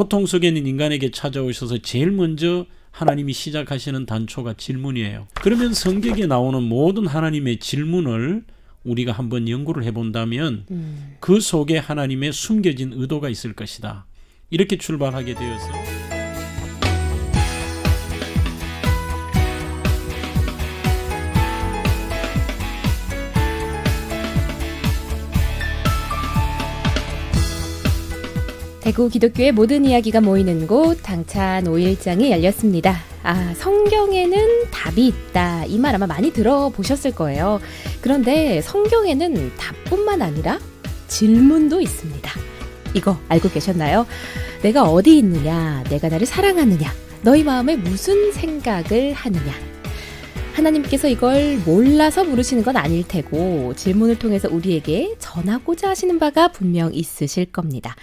고통 속에 있는 인간에게 찾아오셔서 제일 먼저 하나님이 시작하시는 단초가 질문이에요. 그러면 성격에 나오는 모든 하나님의 질문을 우리가 한번 연구를 해본다면 음. 그 속에 하나님의 숨겨진 의도가 있을 것이다. 이렇게 출발하게 되어서. 대구 기독교의 모든 이야기가 모이는 곳 당찬 5일장이 열렸습니다. 아, 성경에는 답이 있다. 이 말 아마 많이 들어보셨을 거예요. 그런데 성경에는 답뿐만 아니라 질문도 있습니다. 이거 알고 계셨나요? 내가 어디 있느냐? 내가 나를 사랑하느냐? 너희 마음에 무슨 생각을 하느냐? 하나님께서 이걸 몰라서 물으시는 건 아닐 테고 질문을 통해서 우리에게 전하고자 하시는 바가 분명 있으실 겁니다.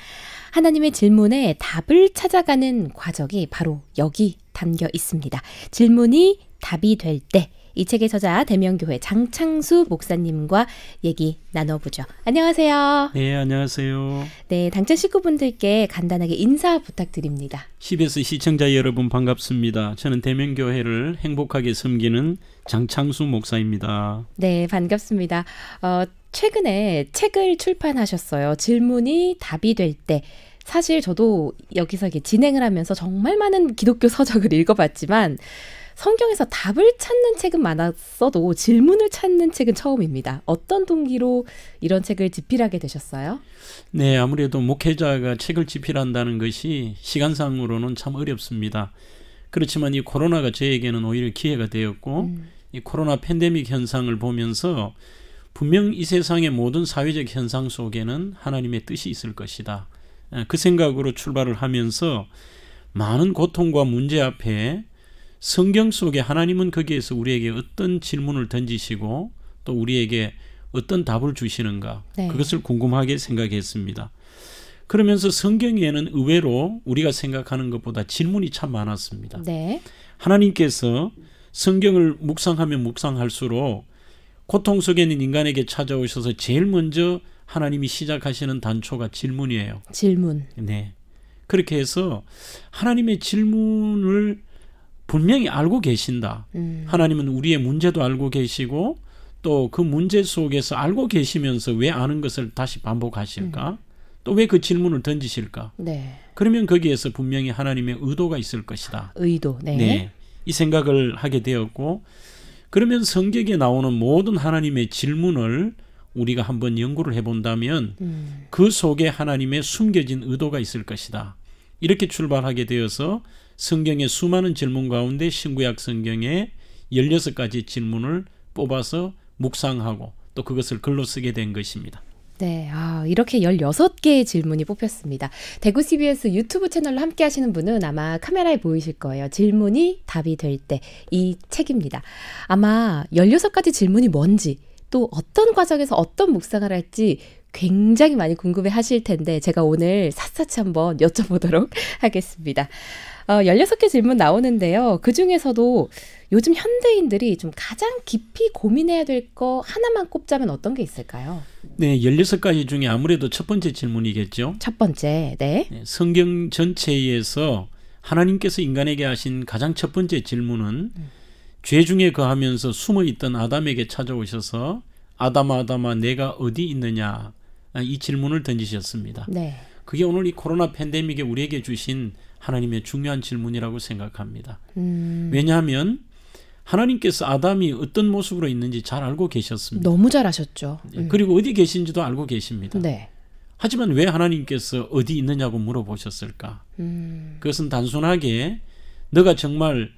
하나님의 질문에 답을 찾아가는 과정이 바로 여기 담겨 있습니다. 질문이 답이 될 때 이 책의 저자 대명교회 장창수 목사님과 얘기 나눠보죠. 안녕하세요. 네, 안녕하세요. 네, 당찬 식구분들께 간단하게 인사 부탁드립니다. CBS 시청자 여러분 반갑습니다. 저는 대명교회를 행복하게 섬기는 장창수 목사입니다. 네, 반갑습니다. 어, 최근에 책을 출판하셨어요. 질문이 답이 될때 사실 저도 여기서 이게 진행을 하면서 정말 많은 기독교 서적을 읽어봤지만 성경에서 답을 찾는 책은 많았어도 질문을 찾는 책은 처음입니다. 어떤 동기로 이런 책을 집필하게 되셨어요? 네, 아무래도 목회자가 책을 집필한다는 것이 시간상으로는 참 어렵습니다. 그렇지만 이 코로나가 저에게는 오히려 기회가 되었고 음. 이 코로나 팬데믹 현상을 보면서 분명 이 세상의 모든 사회적 현상 속에는 하나님의 뜻이 있을 것이다. 예, 그 생각으로 출발을 하면서 많은 고통과 문제 앞에 성경 속에 하나님은 거기에서 우리에게 어떤 질문을 던지시고 또 우리에게 어떤 답을 주시는가 네. 그것을 궁금하게 생각했습니다. 그러면서 성경에는 의외로 우리가 생각하는 것보다 질문이 참 많았습니다. 네. 하나님께서 성경을 묵상하면 묵상할수록 고통 속에 있는 인간에게 찾아오셔서 제일 먼저 하나님이 시작하시는 단초가 질문이에요. 질문. 네. 그렇게 해서 하나님의 질문을 분명히 알고 계신다. 음. 하나님은 우리의 문제도 알고 계시고 또 그 문제 속에서 알고 계시면서 왜 아는 것을 다시 반복하실까? 음. 또왜 그 질문을 던지실까? 네. 그러면 거기에서 분명히 하나님의 의도가 있을 것이다. 의도. 네. 네. 이 생각을 하게 되었고 그러면 성경에 나오는 모든 하나님의 질문을 우리가 한번 연구를 해본다면 음. 그 속에 하나님의 숨겨진 의도가 있을 것이다. 이렇게 출발하게 되어서 성경의 수많은 질문 가운데 신구약 성경에 16가지 질문을 뽑아서 묵상하고 또 그것을 글로 쓰게 된 것입니다. 네, 아, 이렇게 16개의 질문이 뽑혔습니다. 대구 CBS 유튜브 채널로 함께 하시는 분은 아마 카메라에 보이실 거예요. 질문이 답이 될 때 이 책입니다. 아마 16가지 질문이 뭔지 또 어떤 과정에서 어떤 묵상을 할지 굉장히 많이 궁금해 하실 텐데 제가 오늘 샅샅이 한번 여쭤보도록 하겠습니다. 어, 16개 질문 나오는데요. 그 중에서도 요즘 현대인들이 좀 가장 깊이 고민해야 될 거 하나만 꼽자면 어떤 게 있을까요? 네, 16가지 중에 아무래도 첫 번째 질문이겠죠. 첫 번째, 네. 네. 성경 전체에서 하나님께서 인간에게 하신 가장 첫 번째 질문은 음. 죄 중에 거하면서 숨어 있던 아담에게 찾아오셔서 아담아 아담아 내가 어디 있느냐 이 질문을 던지셨습니다. 네. 그게 오늘 이 코로나 팬데믹에 우리에게 주신 하나님의 중요한 질문이라고 생각합니다. 음. 왜냐하면 하나님께서 아담이 어떤 모습으로 있는지 잘 알고 계셨습니다. 너무 잘 아셨죠. 예, 음. 그리고 어디 계신지도 알고 계십니다. 네. 하지만 왜 하나님께서 어디 있느냐고 물어보셨을까? 음. 그것은 단순하게 너가 정말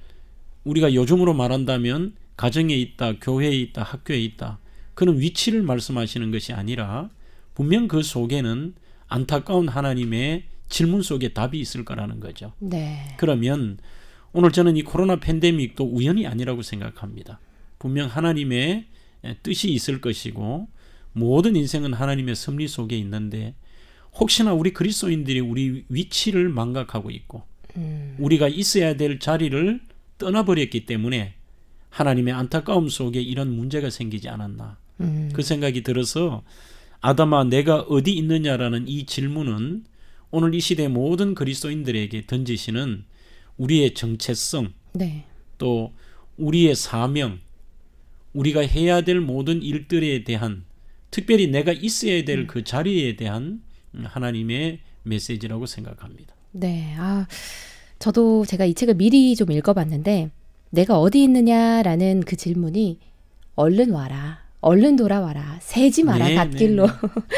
우리가 요즘으로 말한다면 가정에 있다, 교회에 있다, 학교에 있다. 그런 위치를 말씀하시는 것이 아니라 분명 그 속에는 안타까운 하나님의 질문 속에 답이 있을 거라는 거죠. 네. 그러면 오늘 저는 이 코로나 팬데믹도 우연이 아니라고 생각합니다. 분명 하나님의 뜻이 있을 것이고 모든 인생은 하나님의 섭리 속에 있는데 혹시나 우리 그리스도인들이 우리 위치를 망각하고 있고 음. 우리가 있어야 될 자리를 떠나버렸기 때문에 하나님의 안타까움 속에 이런 문제가 생기지 않았나 음. 그 생각이 들어서 아담아 내가 어디 있느냐라는 이 질문은 오늘 이 시대 모든 그리스도인들에게 던지시는 우리의 정체성 네. 또 우리의 사명 우리가 해야 될 모든 일들에 대한 특별히 내가 있어야 될그 음. 자리에 대한 하나님의 메시지라고 생각합니다. 네. 아 저도 제가 이 책을 미리 좀 읽어봤는데 내가 어디 있느냐라는 그 질문이 얼른 와라. 얼른 돌아와라. 새지 마라. 네, 갓길로. 네,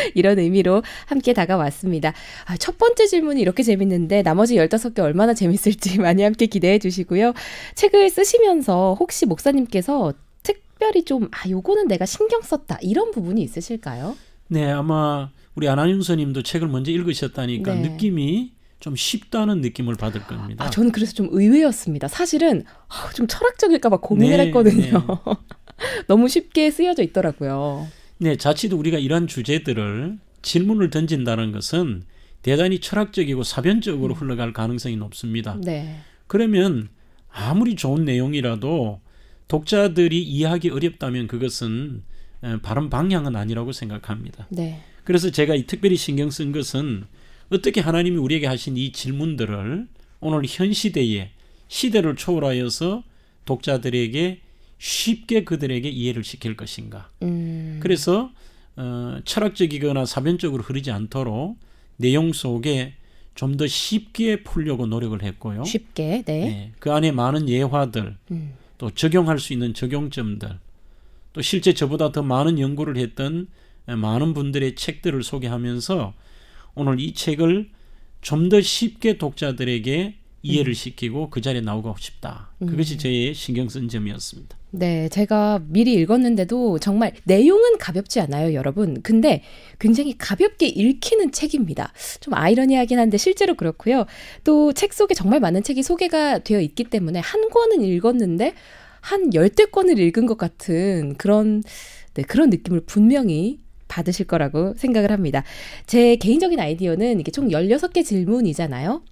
네. 이런 의미로 함께 다가왔습니다. 아, 첫 번째 질문이 이렇게 재밌는데 나머지 15개 얼마나 재밌을지 많이 함께 기대해 주시고요. 책을 쓰시면서 혹시 목사님께서 특별히 좀 아, 요거는 내가 신경 썼다. 이런 부분이 있으실까요? 네, 아마 우리 아나운서님도 책을 먼저 읽으셨다니까 네. 느낌이 좀 쉽다는 느낌을 받을 겁니다. 아, 저는 그래서 좀 의외였습니다. 사실은 아, 좀 철학적일까봐 고민을 네, 했거든요. 네. 너무 쉽게 쓰여져 있더라고요. 네, 자칫 우리가 이런 주제들을 질문을 던진다는 것은 대단히 철학적이고 사변적으로 음. 흘러갈 가능성이 높습니다. 네. 그러면 아무리 좋은 내용이라도 독자들이 이해하기 어렵다면 그것은 바른 방향은 아니라고 생각합니다. 네. 그래서 제가 이 특별히 신경 쓴 것은 어떻게 하나님이 우리에게 하신 이 질문들을 오늘 현 시대에 시대를 초월하여서 독자들에게 쉽게 그들에게 이해를 시킬 것인가. 음. 그래서 어, 철학적이거나 사변적으로 흐르지 않도록 내용 속에 좀 더 쉽게 풀려고 노력을 했고요. 쉽게, 네. 네. 그 안에 많은 예화들, 음. 또 적용할 수 있는 적용점들, 또 실제 저보다 더 많은 연구를 했던 많은 분들의 책들을 소개하면서 오늘 이 책을 좀 더 쉽게 독자들에게 음. 이해를 시키고 그 자리에 나오고 싶다. 그것이 음. 저의 신경 쓴 점이었습니다. 네, 제가 미리 읽었는데도 정말 내용은 가볍지 않아요, 여러분. 근데 굉장히 가볍게 읽히는 책입니다. 좀 아이러니하긴 한데 실제로 그렇고요. 또 책 속에 정말 많은 책이 소개가 되어 있기 때문에 한 권은 읽었는데 한 열댓 권을 읽은 것 같은 그런 네, 그런 느낌을 분명히 받으실 거라고 생각을 합니다. 제 개인적인 아이디어는 이게 총 16개 질문이잖아요.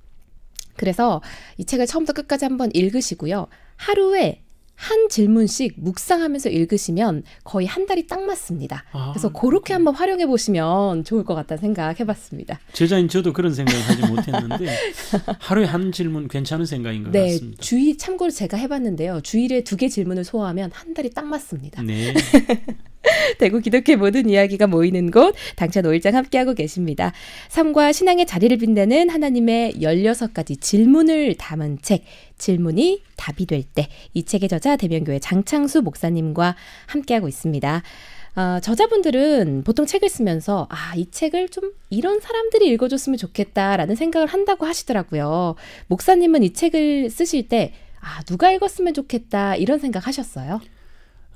그래서 이 책을 처음부터 끝까지 한번 읽으시고요. 하루에 한 질문씩 묵상하면서 읽으시면 거의 한 달이 딱 맞습니다. 아, 그래서 그렇게 한번 활용해 보시면 좋을 것 같다는 생각 해봤습니다. 제자인 저도 그런 생각을 하지 못했는데 하루에 한 질문 괜찮은 생각인 것 네, 같습니다. 주의 참고로 제가 해봤는데요. 주일에 두 개 질문을 소화하면 한 달이 딱 맞습니다. 네. 대구 기독회 모든 이야기가 모이는 곳 당찬 5일장 함께하고 계십니다. 삶과 신앙의 자리를 빛내는 하나님의 16가지 질문을 담은 책 질문이 답이 될 때 이 책의 저자 대명교회 장창수 목사님과 함께하고 있습니다. 어, 저자분들은 보통 책을 쓰면서 아, 이 책을 좀 이런 사람들이 읽어줬으면 좋겠다라는 생각을 한다고 하시더라고요. 목사님은 이 책을 쓰실 때 아, 누가 읽었으면 좋겠다 이런 생각 하셨어요?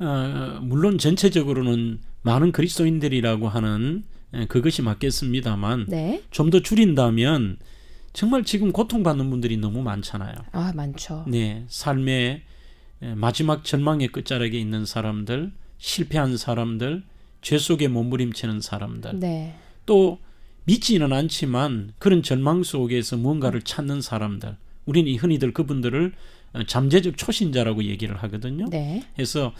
어, 물론 전체적으로는 많은 그리스도인들이라고 하는 그것이 맞겠습니다만 네. 좀더 줄인다면 정말 지금 고통받는 분들이 너무 많잖아요. 아 많죠. 네, 삶의 마지막 전망의 끝자락에 있는 사람들, 실패한 사람들, 죄 속에 몸부림치는 사람들, 네. 또 믿지는 않지만 그런 전망 속에서 무언가를 찾는 사람들, 우리는 흔히들 그분들을 어, 잠재적 초신자라고 얘기를 하거든요. 네. 그래서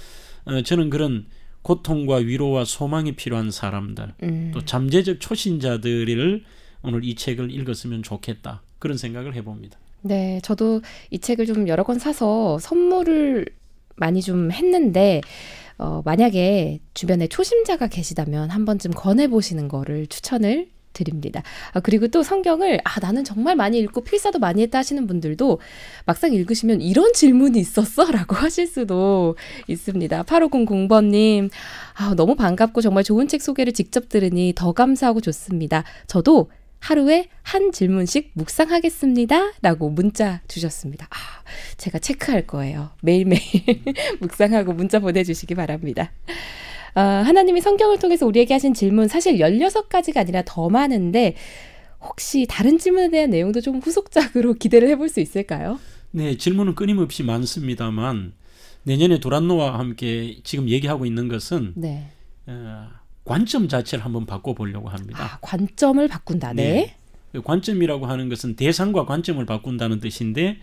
어, 저는 그런 고통과 위로와 소망이 필요한 사람들 음. 또 잠재적 초신자들을 오늘 이 책을 읽었으면 좋겠다 그런 생각을 해봅니다. 네, 저도 이 책을 좀 여러 권 사서 선물을 많이 좀 했는데 어, 만약에 주변에 초심자가 계시다면 한 번쯤 권해보시는 거를 추천을 드립니다. 아, 그리고 또 성경을 아 나는 정말 많이 읽고 필사도 많이 했다 하시는 분들도 막상 읽으시면 이런 질문이 있었어라고 하실 수도 있습니다. 8500번님 아, 너무 반갑고 정말 좋은 책 소개를 직접 들으니 더 감사하고 좋습니다. 저도 하루에 한 질문씩 묵상하겠습니다. 라고 문자 주셨습니다. 아, 제가 체크할 거예요. 매일매일 묵상하고 문자 보내주시기 바랍니다. 어, 하나님이 성경을 통해서 우리에게 하신 질문 사실 16가지가 아니라 더 많은데 혹시 다른 질문에 대한 내용도 좀 후속작으로 기대를 해볼 수 있을까요? 네, 질문은 끊임없이 많습니다만 내년에 도란노와 함께 지금 얘기하고 있는 것은 네. 어, 관점 자체를 한번 바꿔보려고 합니다. 아, 관점을 바꾼다. 네. 네. 그 관점이라고 하는 것은 대상과 관점을 바꾼다는 뜻인데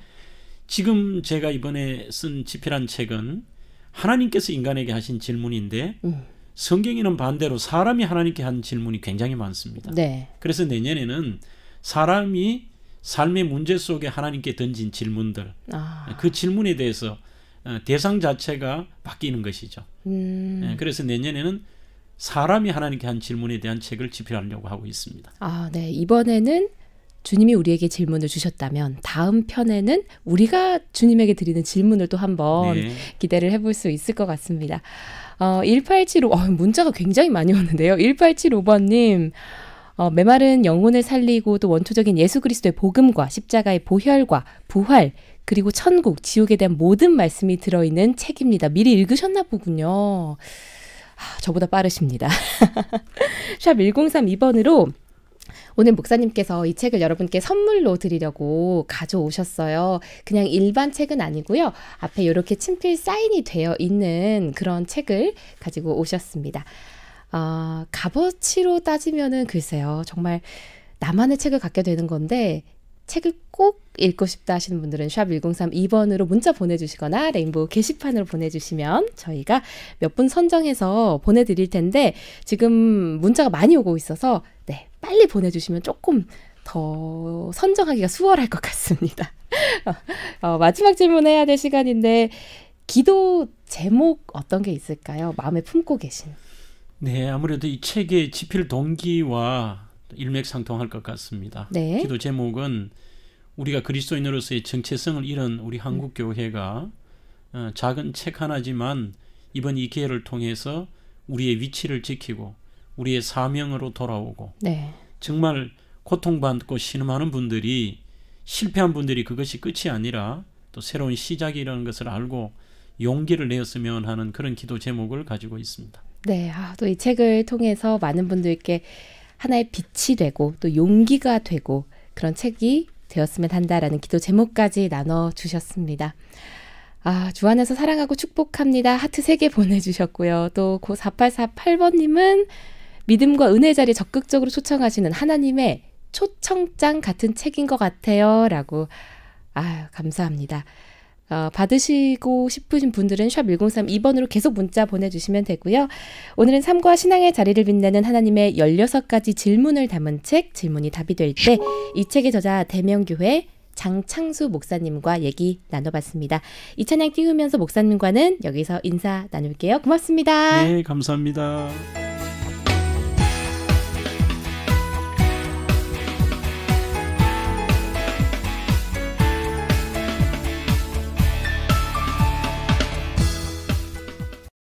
지금 제가 이번에 쓴 집필한 책은 하나님께서 인간에게 하신 질문인데 음. 성경에는 반대로 사람이 하나님께 한 질문이 굉장히 많습니다. 네. 그래서 내년에는 사람이 삶의 문제 속에 하나님께 던진 질문들 아. 그 질문에 대해서 어, 대상 자체가 바뀌는 것이죠. 음. 예, 그래서 내년에는 사람이 하나님께 한 질문에 대한 책을 집필하려고 하고 있습니다. 아, 네. 이번에는 주님이 우리에게 질문을 주셨다면 다음 편에는 우리가 주님에게 드리는 질문을 또 한번 네. 기대를 해볼 수 있을 것 같습니다. 어, 1875, 어, 문자가 굉장히 많이 오는데요. 1875번님, 어, 메마른 영혼을 살리고 또 원초적인 예수 그리스도의 복음과 십자가의 보혈과 부활, 그리고 천국, 지옥에 대한 모든 말씀이 들어있는 책입니다. 미리 읽으셨나 보군요. 아, 저보다 빠르십니다. 샵 1032번으로 오늘 목사님께서 이 책을 여러분께 선물로 드리려고 가져오셨어요. 그냥 일반 책은 아니고요. 앞에 이렇게 친필 사인이 되어 있는 그런 책을 가지고 오셨습니다. 어, 값어치로 따지면은 글쎄요. 정말 나만의 책을 갖게 되는 건데 책을 꼭 읽고 싶다 하시는 분들은 샵 1032번으로 문자 보내주시거나 레인보우 게시판으로 보내주시면 저희가 몇 분 선정해서 보내드릴 텐데 지금 문자가 많이 오고 있어서 네, 빨리 보내주시면 조금 더 선정하기가 수월할 것 같습니다. 어, 마지막 질문해야 될 시간인데 기도 제목 어떤 게 있을까요? 마음에 품고 계신. 네, 아무래도 이 책의 지필 동기와 일맥상통할 것 같습니다. 네. 기도 제목은 우리가 그리스도인으로서의 정체성을 잃은 우리 한국 교회가 어, 작은 책 하나지만 이번 이 기회를 통해서 우리의 위치를 지키고 우리의 사명으로 돌아오고 네. 정말 고통받고 신음하는 분들이 실패한 분들이 그것이 끝이 아니라 또 새로운 시작이라는 것을 알고 용기를 내었으면 하는 그런 기도 제목을 가지고 있습니다. 네, 아, 또 이 책을 통해서 많은 분들께 하나의 빛이 되고 또 용기가 되고 그런 책이 되었으면 한다라는 기도 제목까지 나눠 주셨습니다. 아, 주 안에서 사랑하고 축복합니다. 하트 3개 보내주셨고요. 또, 고 4848번님은 믿음과 은혜 자리 적극적으로 초청하시는 하나님의 초청장 같은 책인 것 같아요. 라고, 아 감사합니다. 어, 받으시고 싶으신 분들은 샵 1032번으로 계속 문자 보내주시면 되고요. 오늘은 삶과 신앙의 자리를 빛내는 하나님의 16가지 질문을 담은 책 질문이 답이 될 때 이 책의 저자 대명교회 장창수 목사님과 얘기 나눠봤습니다. 이 찬양 띄우면서 목사님과는 여기서 인사 나눌게요. 고맙습니다. 네, 감사합니다.